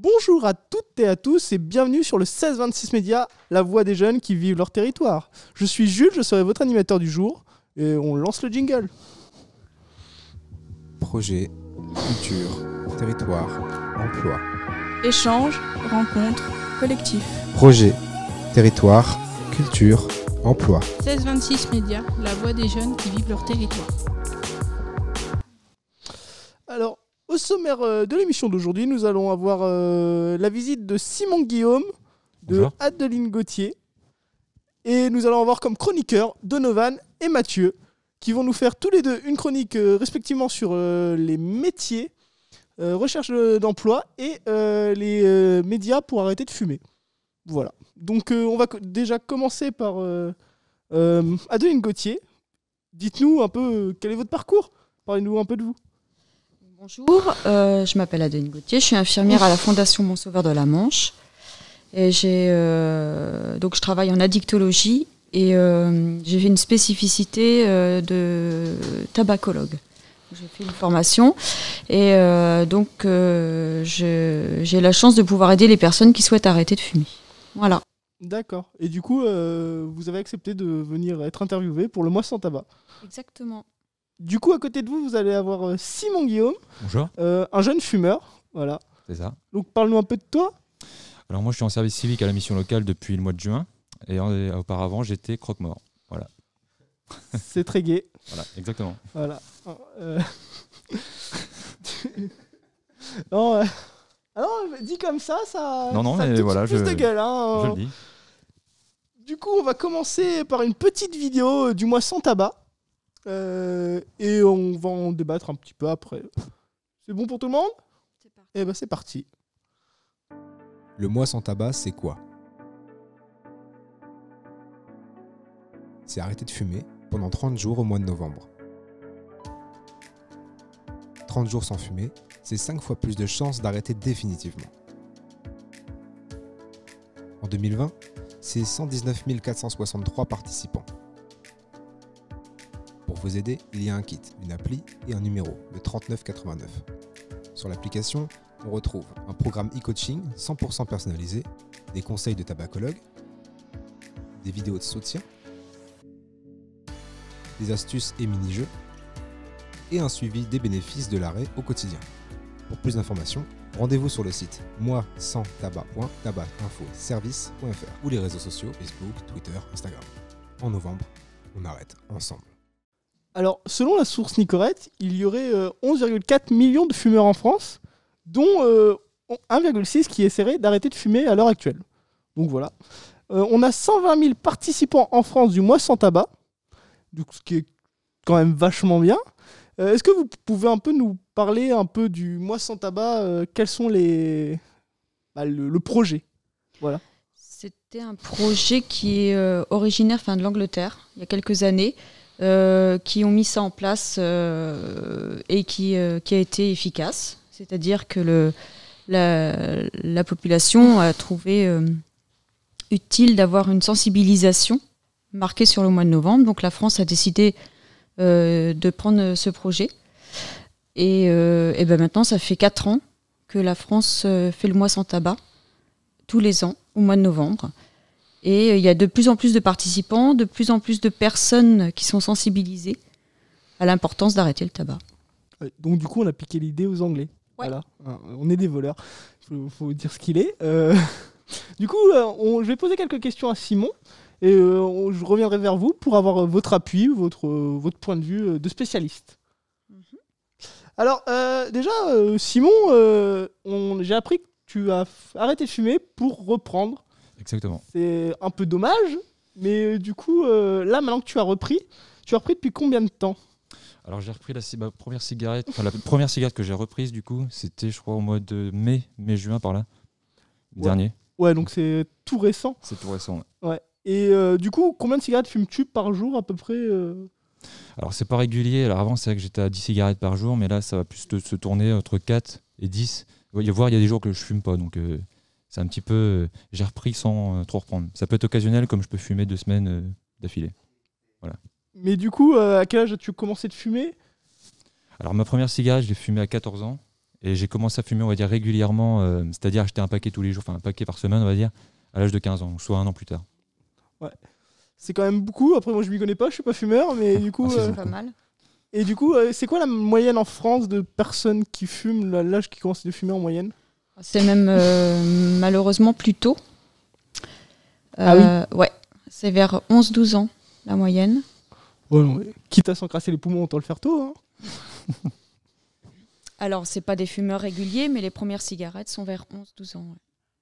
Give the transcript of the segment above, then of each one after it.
Bonjour à toutes et à tous et bienvenue sur le 1626 Média, la voix des jeunes qui vivent leur territoire. Je suis Jules, je serai votre animateur du jour et on lance le jingle. Projet, culture, territoire, emploi. Échange, rencontre, collectif. Projet, territoire, culture, emploi. 1626 Média, la voix des jeunes qui vivent leur territoire. Alors, au sommaire euh, de l'émission d'aujourd'hui, nous allons avoir euh, la visite de Simon Guillaume, de Adeline Gauthier, et nous allons avoir comme chroniqueurs Donovan et Mathieu, qui vont nous faire tous les deux une chronique euh, respectivement sur les métiers, recherche d'emploi et les médias pour arrêter de fumer. Voilà. Donc on va déjà commencer par Adeline Gauthier. Dites-nous un peu quel est votre parcours. Parlez-nous un peu de vous. Bonjour, euh, je m'appelle Adeline Gauthier, je suis infirmière à la Fondation Mon de la Manche. Et euh, donc je travaille en addictologie et euh, j'ai fait une spécificité de tabacologue. J'ai fait une formation et donc j'ai la chance de pouvoir aider les personnes qui souhaitent arrêter de fumer. Voilà. D'accord. Et du coup, vous avez accepté de venir être interviewé pour le mois sans tabac. Exactement. Du coup, à côté de vous, vous allez avoir euh, Simon Guillaume. Bonjour. Euh, un jeune fumeur. Voilà. C'est ça. Donc, parle-nous un peu de toi. Alors, moi, je suis en service civique à la mission locale depuis le mois de juin. Et euh, auparavant, j'étais croque-mort. Voilà. C'est très gai. Voilà, exactement. Voilà. Oh, non, ah dit comme ça, ça. Non, non, mais voilà, je. de gueule, hein. Je oh. le dis. Du coup, on va commencer par une petite vidéo du mois sans tabac. Euh, et on va en débattre un petit peu après. C'est bon pour tout le monde Eh ben c'est parti. Le mois sans tabac, c'est quoi C'est arrêter de fumer pendant 30 jours au mois de novembre. 30 jours sans fumer, c'est 5 fois plus de chances d'arrêter définitivement. En 2020, c'est 119 463 participants. Pour vous aider, il y a un kit, une appli et un numéro, le 3989. Sur l'application, on retrouve un programme e-coaching 100% personnalisé, des conseils de tabacologue, des vidéos de soutien, des astuces et mini-jeux, et un suivi des bénéfices de l'arrêt au quotidien. Pour plus d'informations, rendez-vous sur le site moi sans servicefr ou les réseaux sociaux Facebook, Twitter, Instagram. En novembre, on arrête ensemble. Alors, selon la source Nicorette, il y aurait 11,4 euh, millions de fumeurs en France, dont 1,6 euh, qui essaieraient d'arrêter de fumer à l'heure actuelle. Donc voilà. Euh, on a 120 000 participants en France du mois sans tabac, ce qui est quand même vachement bien. Est-ce que vous pouvez un peu nous parler un peu du mois sans tabac Quels sont les bah, le, le, projet Voilà. C'était un projet qui est originaire fin, de l'Angleterre, il y a quelques années. Euh, qui ont mis ça en place euh, et euh, qui, a été efficace. C'est-à-dire que la, population a trouvé utile d'avoir une sensibilisation marquée sur le mois de novembre. Donc la France a décidé de prendre ce projet. Et, ben maintenant, ça fait quatre ans que la France fait le mois sans tabac, tous les ans, au mois de novembre. Et euh, il y a de plus en plus de participants, de plus en plus de personnes qui sont sensibilisées à l'importance d'arrêter le tabac. Donc du coup, on a piqué l'idée aux Anglais. Voilà, euh, on est des voleurs. Il faut, dire ce qu'il est. Euh, du coup, je vais poser quelques questions à Simon et je reviendrai vers vous pour avoir votre appui, votre, votre point de vue de spécialiste. Mhm. Alors déjà, Simon, j'ai appris que tu as arrêté de fumer pour reprendre Exactement. C'est un peu dommage, mais euh, du coup, euh, là, maintenant que tu as repris, tu as repris depuis combien de temps alors j'ai repris la, ma première cigarette, la première cigarette que j'ai reprise du coup, c'était je crois au mois de mai, mai-juin par là, dernier. Ouais, donc c'est tout récent. C'est tout récent, ouais. Et euh, du coup, combien de cigarettes fumes-tu par jour à peu près Alors c'est pas régulier, alors avant c'est vrai que j'étais à 10 cigarettes par jour, mais là ça va plus se tourner entre 4 et 10, voir il y a des jours que je fume pas, donc un petit peu. Euh, j'ai repris sans euh, trop reprendre. Ça peut être occasionnel, comme je peux fumer deux semaines euh, d'affilée. Voilà. Mais du coup, à quel âge as-tu commencé de fumer Alors, ma première cigarette, je l'ai fumée à 14 ans. Et j'ai commencé à fumer, on va dire, régulièrement, c'est-à-dire acheter un paquet tous les jours, enfin un paquet par semaine, on va dire, à l'âge de 15 ans, soit un an plus tard. Ouais. C'est quand même beaucoup. Après, moi, je m'y connais pas, je suis pas fumeur, mais du coup. Ah, c'est pas mal. Et du coup, c'est quoi la moyenne en France de personnes qui fument, l'âge qui commence à fumer en moyenne c'est même euh, malheureusement plus tôt. ah oui euh, Ouais, c'est vers 11-12 ans la moyenne. quitte à s'encrasser les poumons, autant le faire tôt. Hein Alors, c'est pas des fumeurs réguliers, mais les premières cigarettes sont vers 11-12 ans.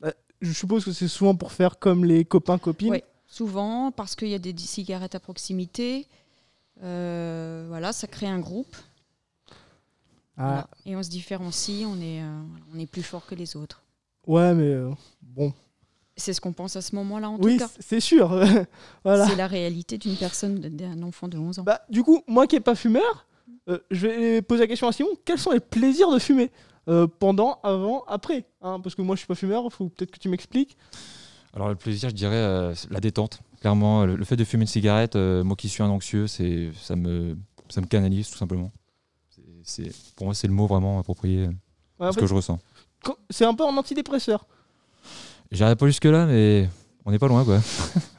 Bah, je suppose que c'est souvent pour faire comme les copains-copines. Oui, souvent, parce qu'il y a des cigarettes à proximité. Euh, voilà, ça crée un groupe. Ah. Et on se différencie, on est, euh, on est plus fort que les autres. Ouais, mais euh, bon. C'est ce qu'on pense à ce moment-là, en tout cas. Oui, c'est sûr. voilà. C'est la réalité d'une personne, d'un enfant de 11 ans. Bah, du coup, moi qui n'ai pas fumeur, euh, je vais poser la question à Simon quels sont les plaisirs de fumer Pendant, avant, après hein? Parce que moi, je suis pas fumeur, il faut peut-être que tu m'expliques. Alors, le plaisir, je dirais la détente. Clairement, le, fait de fumer une cigarette, moi qui suis un anxieux, ça me, ça me canalise tout simplement c'est, pour moi, c'est le mot vraiment approprié. ce que je ressens. C'est un peu un antidépresseur. J'arrive pas jusque-là, mais on n'est pas loin, quoi.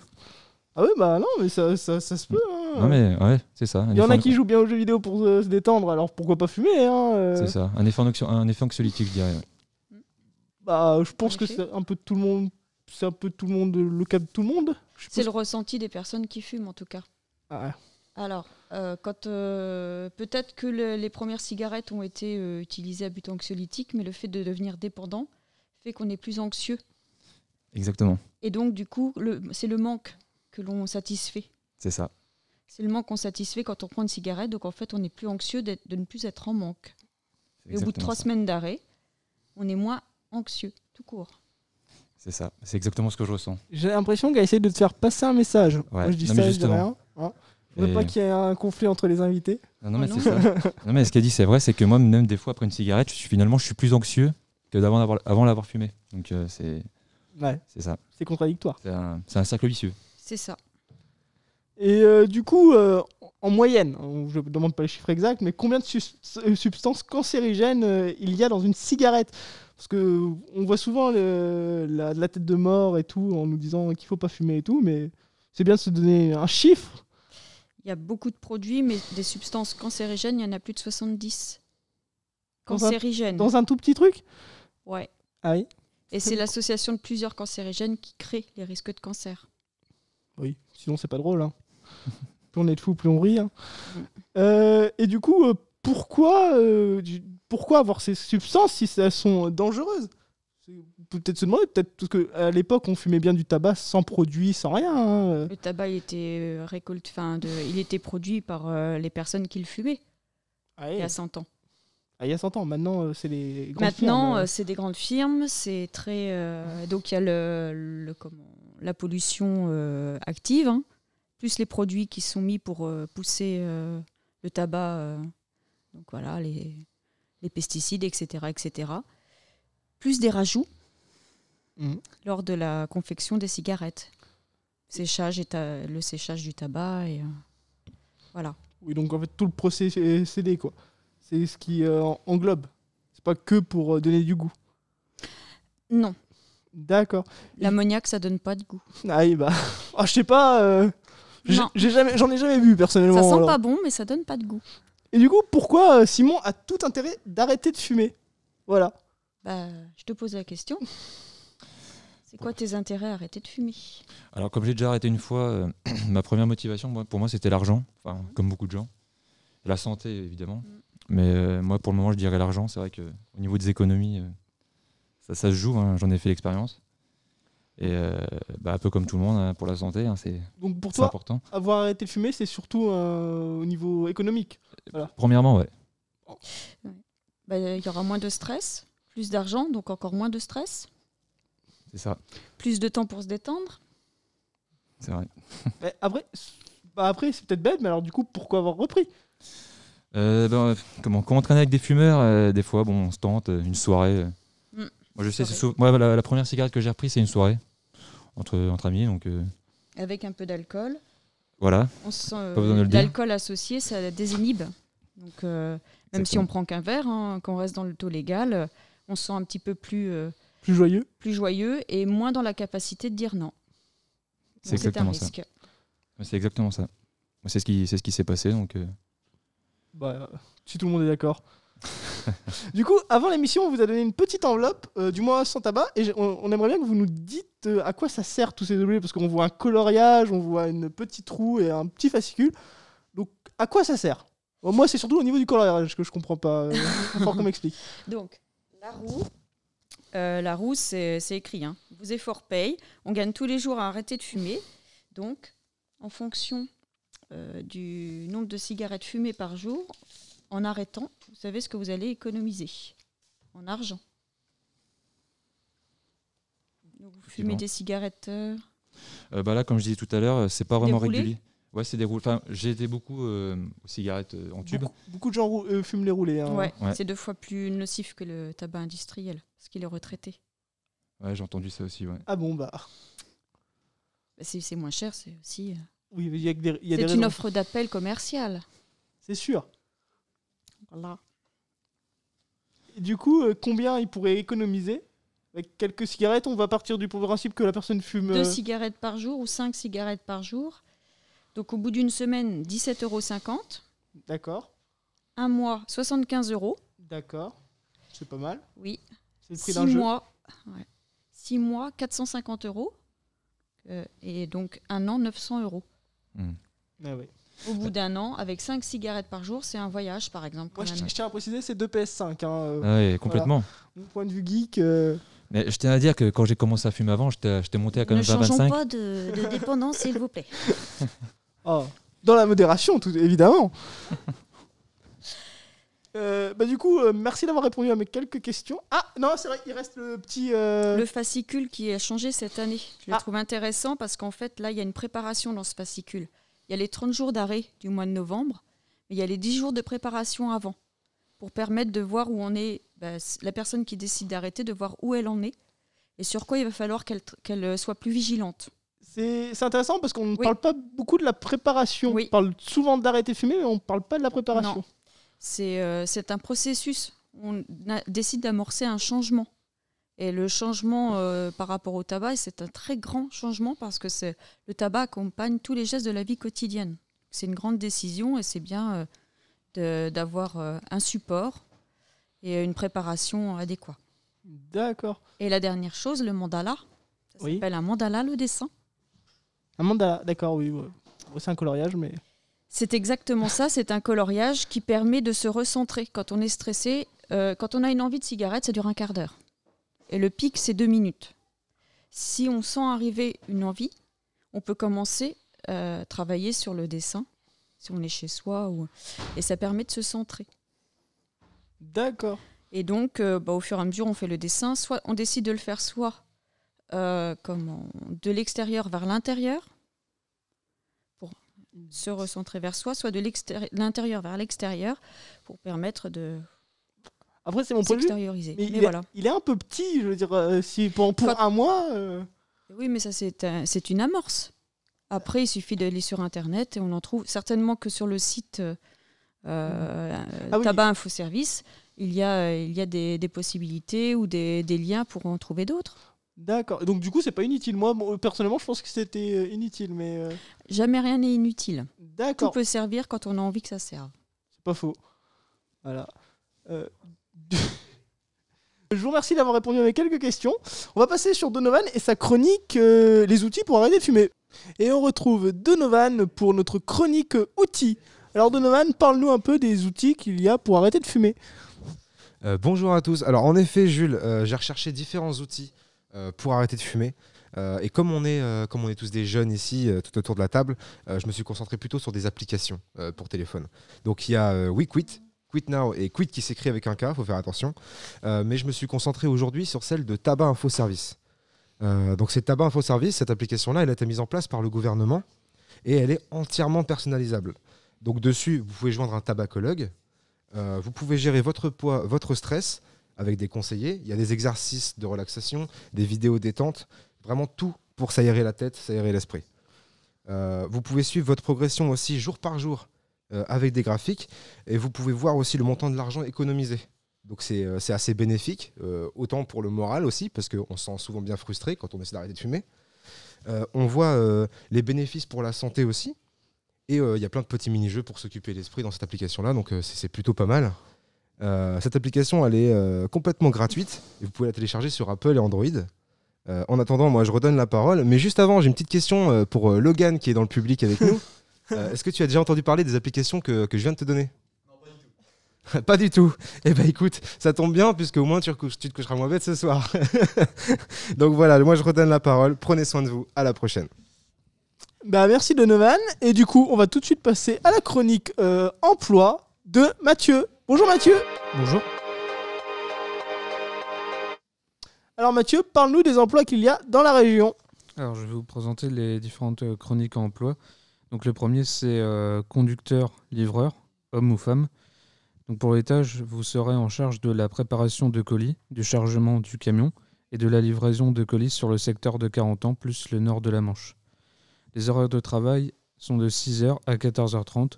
ah ouais, bah non, mais ça, ça, se peut. Hein. Non, mais ouais, c'est ça. Il y en a qui jouent bien aux jeux vidéo pour euh, se détendre, alors pourquoi pas fumer hein, euh. C'est ça, un effet, un effet anxiolytique, je dirais. Bah, je pense que c'est un peu tout le monde. C'est un peu tout le monde, le cas de tout le monde. C'est le ressenti des personnes qui fument, en tout cas. Ah ouais. Alors, euh, quand euh, peut-être que les premières cigarettes ont été euh, utilisées à but anxiolytique, mais le fait de devenir dépendant fait qu'on est plus anxieux. Exactement. Et donc du coup, c'est le manque que l'on satisfait. C'est ça. C'est le manque qu'on satisfait quand on prend une cigarette. Donc en fait, on est plus anxieux de ne plus être en manque. Et au bout de trois semaines d'arrêt, on est moins anxieux, tout court. C'est ça. C'est exactement ce que je ressens. J'ai l'impression qu'elle essaie de te faire passer un message. je dis ça, je rien. Hein. On ne veut pas qu'il y ait un conflit entre les invités. Non, mais ah c'est ça. ce qu'elle dit, c'est vrai, c'est que moi, même des fois, après une cigarette, finalement, je suis plus anxieux que d'avant avant l'avoir fumé. Donc, euh, c'est ça. C'est contradictoire. C'est un, cercle vicieux. C'est ça. Et euh, du coup, euh, en moyenne, je ne demande pas les chiffres exacts, mais combien de substances cancérigènes il y a dans une cigarette parce que on voit souvent la, la, tête de mort et tout en nous disant qu'il faut pas fumer et tout, mais c'est bien de se donner un chiffre il y a beaucoup de produits, mais des substances cancérigènes, il y en a plus de 70. Cancérigènes. Dans un tout petit truc Ouais. Ah oui Et c'est l'association de plusieurs cancérigènes qui crée les risques de cancer. Oui, sinon c'est pas drôle. Hein. plus on est de fou, plus on rit. Hein. Mm. Euh, et du coup, euh, pourquoi, euh, pourquoi avoir ces substances si elles sont dangereuses Peut-être se demander, peut-être parce à l'époque on fumait bien du tabac sans produit, sans rien. Hein. Le tabac il était euh, il était produit par euh, les personnes qui le fumaient. Ah il y a 100 ans. Ah, il y a 100 ans. Maintenant euh, c'est les grandes Maintenant c'est des grandes firmes, c'est très donc il y a le, comment, la pollution active, hein, plus les produits qui sont mis pour pousser le tabac, donc voilà les, les pesticides, etc., etc plus des rajouts mm. lors de la confection des cigarettes. Séchage et le séchage du tabac et euh, voilà. Oui, donc en fait tout le procédé quoi. C'est ce qui euh, englobe. C'est pas que pour euh, donner du goût. Non. D'accord. L'ammoniac, ça donne pas de goût. Ah bah, ah, je sais pas. J'en ai, jamais vu personnellement. Ça sent pas bon, mais ça donne pas de goût. Et du coup, pourquoi Simon a tout intérêt d'arrêter de fumer Voilà. Bah, je te pose la question. C'est quoi tes intérêts à arrêter de fumer Alors, comme j'ai déjà arrêté une fois, euh, ma première motivation, pour moi, c'était l'argent, mm. comme beaucoup de gens. La santé, évidemment. Mm. Mais euh, moi, pour le moment, je dirais l'argent. C'est vrai qu'au niveau des économies, euh, ça, se joue. Hein. J'en ai fait l'expérience. Et bah, un peu comme tout le monde, hein, pour la santé, hein, c'est Donc pour toi, important. avoir arrêté de fumer, c'est surtout au niveau économique. Premièrement, ouais. Bah, il y aura moins de stress plus d'argent, donc encore moins de stress. C'est ça. Plus de temps pour se détendre. C'est vrai. après, bah c'est peut-être bête, mais alors du coup, pourquoi avoir repris euh, ben, comment, entraîner avec des fumeurs, euh, des fois, bon, on se tente, euh, une soirée. Euh. Mm. Moi, je sais, la, première cigarette que j'ai reprise, c'est une soirée entre, entre amis. Donc, Avec un peu d'alcool. Voilà. On se sent l'alcool associé, ça désinhibe. Donc, même si on prend qu'un verre, hein, qu'on reste dans le taux légal, on se sent un petit peu plus. Euh, plus joyeux Plus joyeux et moins dans la capacité de dire non. C'est exactement, ça. C'est exactement ça. C'est ce qui c'est ce qui s'est passé donc. Euh. Bah, si tout le monde est d'accord. du coup, avant l'émission, on vous a donné une petite enveloppe, euh, du moins sans tabac, et on, aimerait bien que vous nous dites à quoi ça sert tous ces objets, parce qu'on voit un coloriage, on voit une petite roue et un petit fascicule. Donc, à quoi ça sert Moi, c'est surtout au niveau du coloriage que je comprends pas. Il qu'on m'explique. Donc, la roue. Euh, la roue, c'est écrit. Hein. Vous Vos efforts On gagne tous les jours à arrêter de fumer. Donc, en fonction euh, du nombre de cigarettes fumées par jour, en arrêtant, vous savez ce que vous allez économiser en argent. vous fumez des cigarettes euh, bah Là, comme je disais tout à l'heure, c'est pas vraiment régulier. Ouais, c'est des Enfin, j'ai été beaucoup euh, aux cigarettes euh, en tube. Beaucoup, de gens euh, fument les roulés. Hein. c'est deux fois plus nocif que le tabac industriel, parce qu'il est retraité. Ouais, j'ai entendu ça aussi. Ah bon, bah. bah c'est moins cher, c'est aussi. Oui, une offre d'appel commercial. C'est sûr. Voilà. du coup, combien il pourrait économiser avec quelques cigarettes, on va partir du principe que la personne fume. Deux cigarettes par jour ou cinq cigarettes par jour. Donc au bout d'une semaine, 17,50 euros. D'accord. Un mois, 75 euros. D'accord. C'est pas mal. Oui. C'est le prix d'un jeu. Mois, ouais. Six mois, 450 euros. Euh, et donc un an, 900 euros. Hmm. Ah au bout d'un an, avec 5 cigarettes par jour, c'est un voyage, par exemple. Moi, je, tiens à préciser, c'est deux PS5. Hein, euh, ah oui, complètement. point de vue geek. Euh. Mais je tiens à dire que quand j'ai commencé à fumer avant, j'étais monté à quand même 25. Ne changeons pas de, de dépendance, s'il vous plaît. Ah. Dans la modération, tout évidemment. Euh, bah du coup, euh, merci d'avoir répondu à mes quelques questions. Ah non, c'est vrai, il reste le petit... Euh, le fascicule qui a changé cette année. Je le ah. trouve intéressant parce qu'en fait, là, il y a une préparation dans ce fascicule. Il y a les 30 jours d'arrêt du mois de novembre, mais il y a les 10 jours de préparation avant pour permettre de voir où on est, bah, la personne qui décide d'arrêter, de voir où elle en est et sur quoi il va falloir qu'elle soit plus vigilante. C'est intéressant parce qu'on ne parle pas beaucoup de la préparation. On parle souvent d'arrêter de fumer, mais on ne parle pas de la préparation. C'est euh, c'est un processus. On décide d'amorcer un changement. Et le changement euh, par rapport au tabac, c'est un très grand changement parce que le tabac accompagne tous les gestes de la vie quotidienne. C'est une grande décision et c'est bien euh, d'avoir un support et une préparation adéquate. D'accord. Et la dernière chose, le mandala. Ça oui. s'appelle un mandala, le dessin. Un monde, d'accord, oui. C'est un coloriage, mais. C'est exactement ça, c'est un coloriage qui permet de se recentrer. Quand on est stressé, euh, quand on a une envie de cigarette, ça dure un quart d'heure. Et le pic, c'est deux minutes. Si on sent arriver une envie, on peut commencer à euh, travailler sur le dessin, si on est chez soi, et ça permet de se centrer. D'accord. Et donc, euh, bah, au fur et à mesure, on fait le dessin. Soit on décide de le faire soit euh, comment, de l'extérieur vers l'intérieur pour se recentrer vers soi, soit de l'intérieur vers l'extérieur pour permettre de après, c'est mon il, est, un peu petit, je veux dire, euh, si pour, un mois. Euh. Oui, mais ça, c'est une amorce. Après, il suffit d'aller sur Internet et on en trouve certainement que sur le site ah Tabac Info Service, il y a, il y a des, possibilités ou des, liens pour en trouver d'autres. D'accord. Donc du coup, c'est pas inutile. Moi, personnellement, je pense que c'était euh, inutile, mais. Euh, Jamais rien n'est inutile. D'accord. Tout peut servir quand on a envie que ça serve. C'est pas faux. Voilà. Euh, je vous remercie d'avoir répondu à mes quelques questions. On va passer sur Donovan et sa chronique Les outils pour arrêter de fumer. Et on retrouve Donovan pour notre chronique outils. Alors Donovan, parle-nous un peu des outils qu'il y a pour arrêter de fumer. bonjour à tous. Alors en effet, Jules, j'ai recherché différents outils euh, pour arrêter de fumer. Euh, et comme on, est, euh, comme on est tous des jeunes ici, tout autour de la table, je me suis concentré plutôt sur des applications pour téléphone. Donc il y a WeQuit, Quit Now et Quit qui s'écrit avec un K, il faut faire attention. mais je me suis concentré aujourd'hui sur celle de Tabac Info Service. donc c'est Tabac Info Service, cette application-là, elle a été mise en place par le gouvernement et elle est entièrement personnalisable. Donc dessus, vous pouvez joindre un tabacologue, vous pouvez gérer votre poids, votre stress, avec des conseillers. Il y a des exercices de relaxation, des vidéos détente, vraiment tout pour s'aérer la tête, s'aérer l'esprit. Euh, vous pouvez suivre votre progression aussi jour par jour euh, avec des graphiques et vous pouvez voir aussi le montant de l'argent économisé. Donc c'est euh, assez bénéfique, autant pour le moral aussi, parce qu'on se sent souvent bien frustré quand on essaie d'arrêter de fumer. on voit les bénéfices pour la santé aussi. Et il y a plein de petits mini-jeux pour s'occuper l'esprit dans cette application-là, donc c'est plutôt pas mal. Euh, cette application, elle est euh, complètement gratuite et vous pouvez la télécharger sur Apple et Android. Euh, en attendant, moi, je redonne la parole. Mais juste avant, j'ai une petite question pour Logan qui est dans le public avec nous. Est-ce que tu as déjà entendu parler des applications que, je viens de te donner pas du tout. pas du tout. Eh ben écoute, ça tombe bien puisque au moins tu, tu te coucheras moins bête ce soir. Donc voilà, moi je redonne la parole. Prenez soin de vous. À la prochaine. Bah merci Donovan. Et du coup, on va tout de suite passer à la chronique emploi de Mathieu. Bonjour Mathieu. Bonjour. Alors Mathieu, parle-nous des emplois qu'il y a dans la région. Alors je vais vous présenter les différentes euh, chroniques emploi. Donc le premier c'est euh, conducteur, livreur, homme ou femme. Donc pour l'étage, vous serez en charge de la préparation de colis, du chargement du camion et de la livraison de colis sur le secteur de 40 ans plus le nord de la Manche. Les horaires de travail sont de 6h à 14h30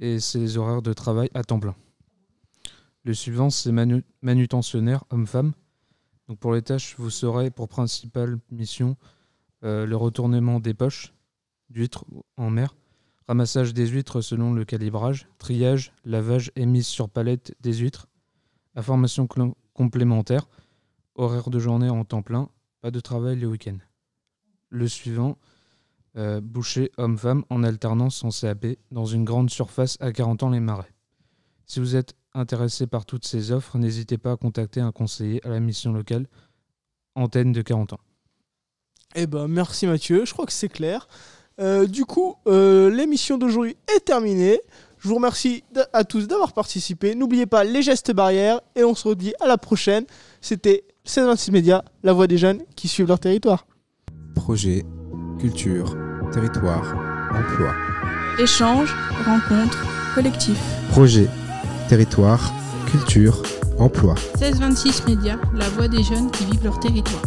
et c'est horaires de travail à temps plein. Le suivant, c'est manutentionnaire homme-femme. Donc pour les tâches, vous serez pour principale mission euh, le retournement des poches d'huîtres en mer, ramassage des huîtres selon le calibrage, triage, lavage et mise sur palette des huîtres, formation complémentaire, horaire de journée en temps plein, pas de travail les week-ends. Le suivant, euh, boucher homme-femme en alternance en CAP dans une grande surface à 40 ans les marais. Si vous êtes intéressé par toutes ces offres, n'hésitez pas à contacter un conseiller à la mission locale antenne de 40 ans. Eh ben merci Mathieu, je crois que c'est clair. Euh, du coup, euh, l'émission d'aujourd'hui est terminée. Je vous remercie à tous d'avoir participé. N'oubliez pas les gestes barrières et on se redit à la prochaine. C'était C26 Média, la voix des jeunes qui suivent leur territoire. Projet culture, territoire, emploi. Échange, rencontre, collectif. Projet, territoire, culture, emploi. 1626 Média, la voix des jeunes qui vivent leur territoire.